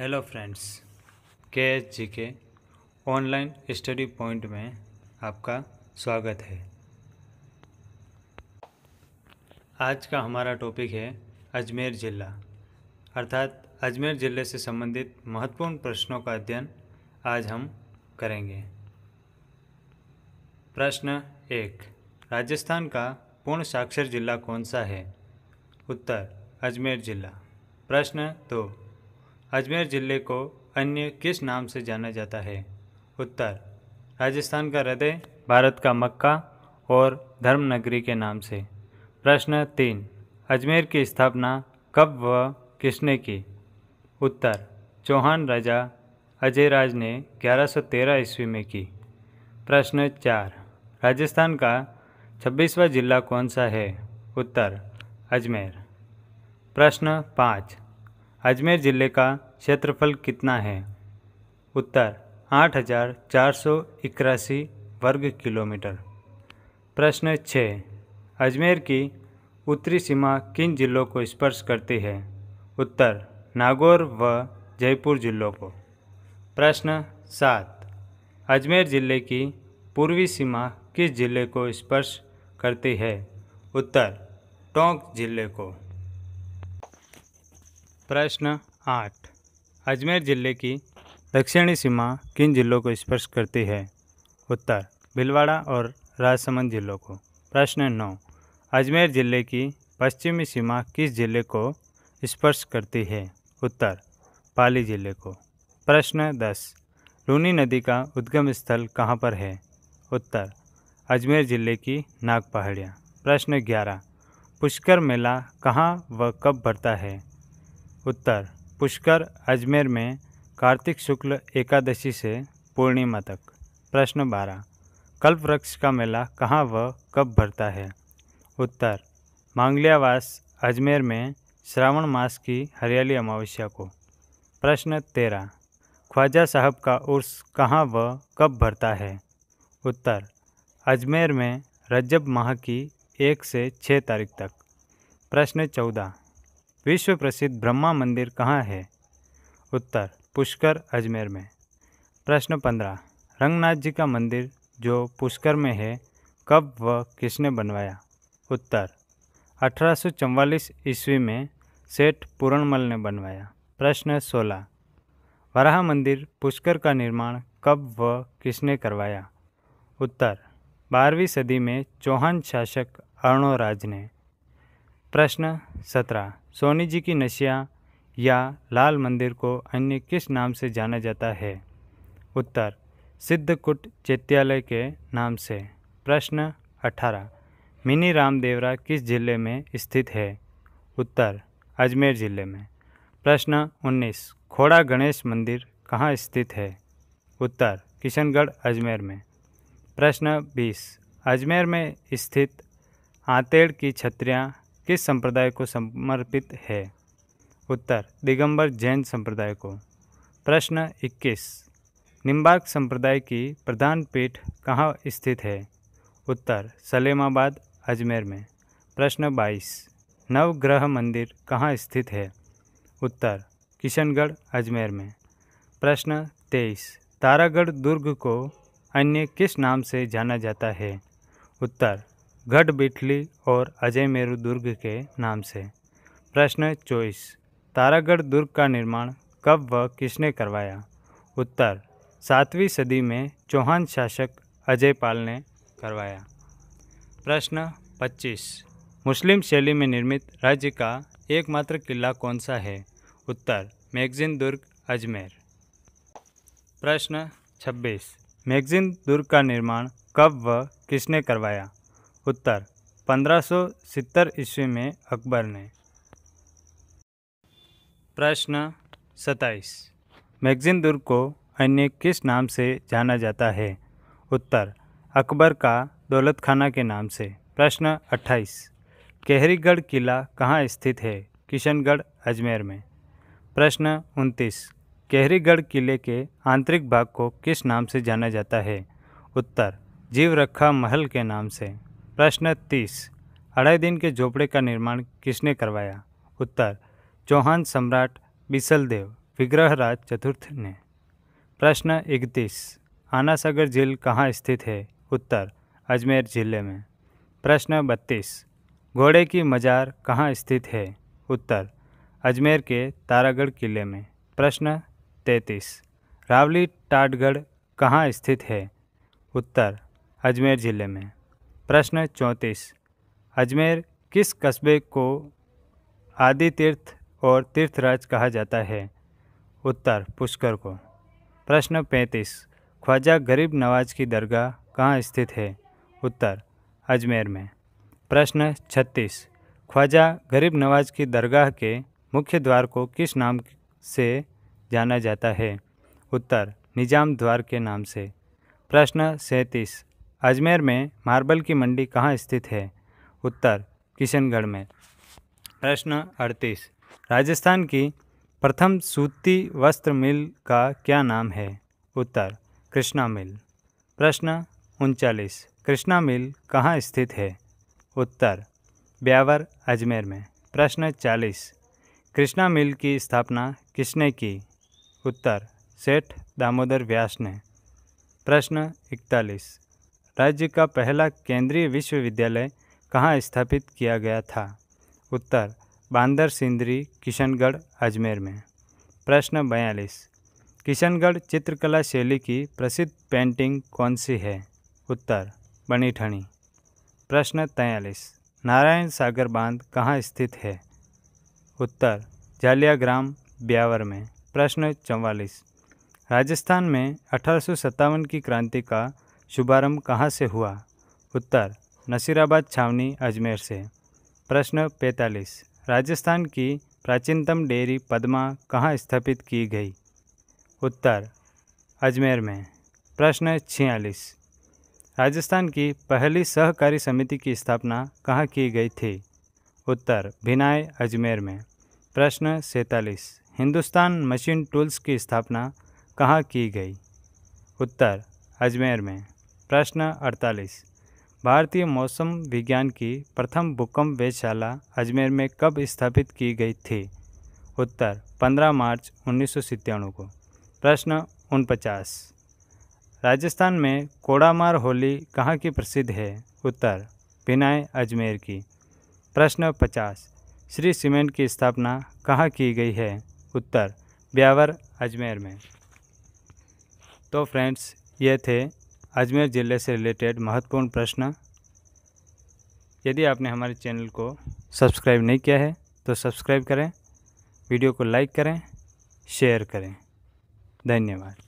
hello friends K H G K online study point में आपका स्वागत है आज का हमारा टॉपिक है अजमेर ज़िला अर्थात अजमेर ज़िले से संबंधित महत्वपूर्ण प्रश्नों का अध्ययन आज हम करेंगे प्रश्न एक राजस्थान का पूर्ण साक्षर जिला कौन सा है उत्तर अजमेर ज़िला प्रश्न दो तो, अजमेर ज़िले को अन्य किस नाम से जाना जाता है उत्तर राजस्थान का हृदय भारत का मक्का और धर्म नगरी के नाम से प्रश्न तीन अजमेर की स्थापना कब व किसने की उत्तर चौहान राजा अजयराज ने 1113 ईस्वी में की प्रश्न चार राजस्थान का छब्बीसवा जिला कौन सा है उत्तर अजमेर प्रश्न पाँच अजमेर ज़िले का क्षेत्रफल कितना है उत्तर आठ हजार चार सौ इक्यासी वर्ग किलोमीटर प्रश्न छः अजमेर की उत्तरी सीमा किन जिलों को स्पर्श करती है उत्तर नागौर व जयपुर जिलों को प्रश्न सात अजमेर ज़िले की पूर्वी सीमा किस जिले को स्पर्श करती है उत्तर टोंक जिले को प्रश्न आठ अजमेर जिले की दक्षिणी सीमा किन जिलों को स्पर्श करती है उत्तर भिलवाड़ा और राजसमंद जिलों को प्रश्न नौ अजमेर जिले की पश्चिमी सीमा किस जिले को स्पर्श करती है उत्तर पाली जिले को प्रश्न दस लूनी नदी का उद्गम स्थल कहाँ पर है उत्तर अजमेर जिले की नाग पहाड़ियाँ प्रश्न ग्यारह पुष्कर मेला कहाँ व कब भरता है उत्तर पुष्कर अजमेर में कार्तिक शुक्ल एकादशी से पूर्णिमा तक प्रश्न बारह कल्प वृक्ष का मेला कहाँ व कब भरता है उत्तर मांगल्यावास अजमेर में श्रावण मास की हरियाली अमावस्या को प्रश्न तेरह ख्वाजा साहब का उर्स कहाँ व कब भरता है उत्तर अजमेर में रजब माह की एक से छः तारीख तक प्रश्न चौदह विश्व प्रसिद्ध ब्रह्मा मंदिर कहाँ है उत्तर पुष्कर अजमेर में प्रश्न पंद्रह रंगनाथ जी का मंदिर जो पुष्कर में है कब व किसने बनवाया उत्तर अठारह ईस्वी में सेठ पूरणमल ने बनवाया प्रश्न 16 वराह मंदिर पुष्कर का निर्माण कब व किसने करवाया उत्तर बारहवीं सदी में चौहान शासक अर्णोराज ने प्रश्न सत्रह सोनी जी की नशिया या लाल मंदिर को अन्य किस नाम से जाना जाता है उत्तर सिद्धकुट चैत्यालय के नाम से प्रश्न अठारह मिनी रामदेवरा किस जिले में स्थित है उत्तर अजमेर जिले में प्रश्न उन्नीस खोड़ा गणेश मंदिर कहाँ स्थित है उत्तर किशनगढ़ अजमेर में प्रश्न बीस अजमेर में स्थित आतेड़ की छत्रियाँ किस संप्रदाय को समर्पित है उत्तर दिगंबर जैन संप्रदाय को प्रश्न 21 निम्बार्क संप्रदाय की प्रधान पीठ कहाँ स्थित है उत्तर सलेमाबाद अजमेर में प्रश्न 22 नवग्रह मंदिर कहाँ स्थित है उत्तर किशनगढ़ अजमेर में प्रश्न 23 तारागढ़ दुर्ग को अन्य किस नाम से जाना जाता है उत्तर गढ़ बिठली और अजय मेरु दुर्ग के नाम से प्रश्न चौबीस तारागढ़ दुर्ग का निर्माण कब व किसने करवाया उत्तर सातवीं सदी में चौहान शासक अजय पाल ने करवाया प्रश्न 25 मुस्लिम शैली में निर्मित राज्य का एकमात्र किला कौन सा है उत्तर मैगजीन दुर्ग अजमेर प्रश्न 26 मैगजीन दुर्ग का निर्माण कब व किसने करवाया उत्तर पंद्रह सौ ईस्वी में अकबर ने प्रश्न सताइस मैगजीन दुर्ग को अन्य किस नाम से जाना जाता है उत्तर अकबर का दौलत खाना के नाम से प्रश्न अट्ठाईस कहरीगढ़ किला कहाँ स्थित है किशनगढ़ अजमेर में प्रश्न उनतीस केहरीगढ़ किले के आंतरिक भाग को किस नाम से जाना जाता है उत्तर जीव रखा महल के नाम से प्रश्न तीस अढ़ाई दिन के झोपड़े का निर्माण किसने करवाया उत्तर चौहान सम्राट बिसलदेव विग्रहराज चतुर्थ ने प्रश्न इकतीस आनासागर झील कहाँ स्थित है उत्तर अजमेर जिले में प्रश्न बत्तीस घोड़े की मज़ार कहाँ स्थित है उत्तर अजमेर के तारागढ़ किले में प्रश्न तैतीस रावली टाटगढ़ कहाँ स्थित है उत्तर अजमेर ज़िले में प्रश्न चौंतीस अजमेर किस कस्बे को आदि तीर्थ और तीर्थराज कहा जाता है उत्तर पुष्कर को प्रश्न पैंतीस ख्वाजा गरीब नवाज की दरगाह कहाँ स्थित है उत्तर अजमेर में प्रश्न छत्तीस ख्वाजा गरीब नवाज की दरगाह के मुख्य द्वार को किस नाम से जाना जाता है उत्तर निजाम द्वार के नाम से प्रश्न सैंतीस अजमेर में मार्बल की मंडी कहाँ स्थित है उत्तर किशनगढ़ में प्रश्न अड़तीस राजस्थान की प्रथम सूती वस्त्र मिल का क्या नाम है उत्तर कृष्णा मिल प्रश्न उनचालीस कृष्णा मिल कहाँ स्थित है उत्तर ब्यावर अजमेर में प्रश्न चालीस कृष्णा मिल की स्थापना किसने की उत्तर सेठ दामोदर व्यास ने प्रश्न इकतालीस राज्य का पहला केंद्रीय विश्वविद्यालय कहाँ स्थापित किया गया था उत्तर बांदर सिंदरी किशनगढ़ अजमेर में प्रश्न बयालीस किशनगढ़ चित्रकला शैली की प्रसिद्ध पेंटिंग कौन सी है उत्तर बनीठणी प्रश्न तैयलीस नारायण सागर बांध कहाँ स्थित है उत्तर झालियाग्राम ब्यावर में प्रश्न चौवालीस राजस्थान में अठारह की क्रांति का शुभारंभ कहाँ से हुआ उत्तर नसीराबाद छावनी अजमेर से प्रश्न 45 राजस्थान की प्राचीनतम डेयरी पद्मा कहाँ स्थापित की गई उत्तर अजमेर में प्रश्न छियालीस राजस्थान की पहली सहकारी समिति की स्थापना कहाँ की गई थी उत्तर भिनाय अजमेर में प्रश्न सैतालीस हिंदुस्तान मशीन टूल्स की स्थापना कहाँ की गई उत्तर अजमेर में प्रश्न अड़तालीस भारतीय मौसम विज्ञान की प्रथम भूकंप वेधशाला अजमेर में कब स्थापित की गई थी उत्तर 15 मार्च उन्नीस को प्रश्न उनपचास राजस्थान में कोड़ामार होली कहाँ की प्रसिद्ध है उत्तर बिनाय अजमेर की प्रश्न पचास श्री सीमेंट की स्थापना कहाँ की गई है उत्तर ब्यावर अजमेर में तो फ्रेंड्स ये थे अजमेर ज़िले से रिलेटेड महत्वपूर्ण प्रश्न यदि आपने हमारे चैनल को सब्सक्राइब नहीं किया है तो सब्सक्राइब करें वीडियो को लाइक करें शेयर करें धन्यवाद